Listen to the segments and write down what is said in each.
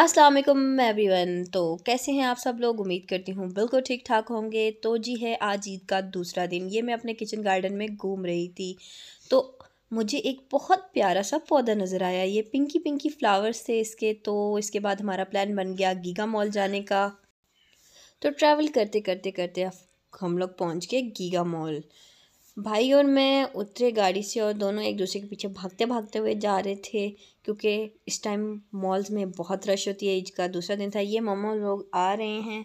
अस्सलाम वालेकुम वन तो कैसे हैं आप सब लोग उम्मीद करती हूँ बिल्कुल ठीक ठाक होंगे तो जी है आज ईद का दूसरा दिन ये मैं अपने किचन गार्डन में घूम रही थी तो मुझे एक बहुत प्यारा सा पौधा नज़र आया ये पिंकी पिंकी फ्लावर्स थे इसके तो इसके बाद हमारा प्लान बन गया गीगा मॉल जाने का तो ट्रैवल करते करते करते हम लोग पहुँच गए गीगा मॉल भाई और मैं उतरे गाड़ी से और दोनों एक दूसरे के पीछे भागते भागते हुए जा रहे थे क्योंकि इस टाइम मॉल्स में बहुत रश होती है ईद का दूसरा दिन था ये मामा लोग आ रहे हैं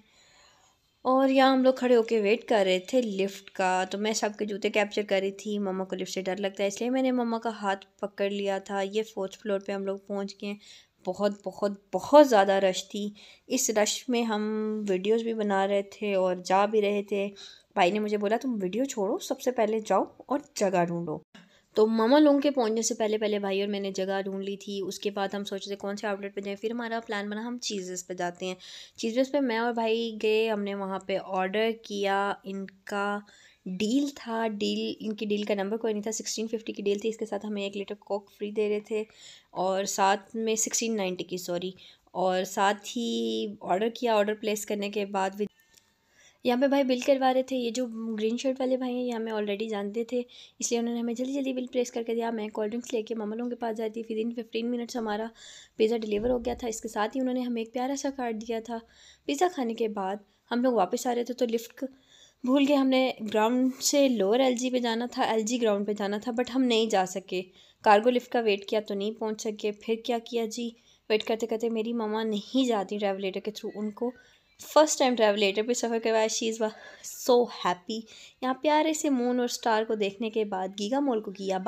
और यहाँ हम लोग खड़े होकर वेट कर रहे थे लिफ्ट का तो मैं सबके जूते कैप्चर कर रही थी मम्मा को लिफ्ट से डर लगता है इसलिए मैंने मम्मा का हाथ पकड़ लिया था ये फोर्थ फ्लोर पे हम लोग पहुँच गए बहुत बहुत बहुत ज़्यादा रश थी इस रश में हम वीडियोस भी बना रहे थे और जा भी रहे थे भाई ने मुझे बोला तुम वीडियो छोड़ो सबसे पहले जाओ और जगह ढूंढो तो मामा लोग के पहुंचने से पहले पहले भाई और मैंने जगह ढूंढ ली थी उसके बाद हम सोचे थे कौन से आउटलेट पे जाएं फिर हमारा प्लान बना हम चीज़ेस पे जाते हैं चीज़ेस पे मैं और भाई गए हमने वहाँ पे ऑर्डर किया इनका डील था डील इनकी डील का नंबर कोई नहीं था सिक्सटीन फिफ्टी की डील थी इसके साथ हमें एक लीटर कोक फ्री दे रहे थे और साथ में सिक्सटीन नाइन्टी की सॉरी और साथ ही ऑर्डर किया ऑर्डर प्लेस करने के बाद विद यहाँ पे भाई बिल करवा रहे थे ये जो ग्रीन शर्ट वाले भाई हैं ये हमें ऑलरेडी जानते थे इसलिए उन्होंने हमें जल्दी जल्दी बिल प्रेस करके दिया मैं कोल्ड ड्रिंक्स लेके मामा लोगों के पास जाती थी इन फिफ्टीन मिनट्स हमारा पिज़्ज़ा डिलीवर हो गया था इसके साथ ही उन्होंने हमें एक प्यारा सा कार्ड दिया था पिज़्ज़ा खाने के बाद हम लोग वापस आ रहे थे तो लिफ्ट भूल के हमने ग्राउंड से लोअर एलजी पे जाना था एलजी ग्राउंड पे जाना था बट हम नहीं जा सके कार्गो लिफ्ट का वेट किया तो नहीं पहुंच सके फिर क्या किया जी वेट करते करते मेरी मामा नहीं जाती ट्रैवलेटर के थ्रू उनको फर्स्ट टाइम ट्रैवलेटर पे सफ़र करवाया शी इज़ सो हैप्पी यहाँ प्यारे से मून और स्टार को देखने के बाद गीगा मोल को किया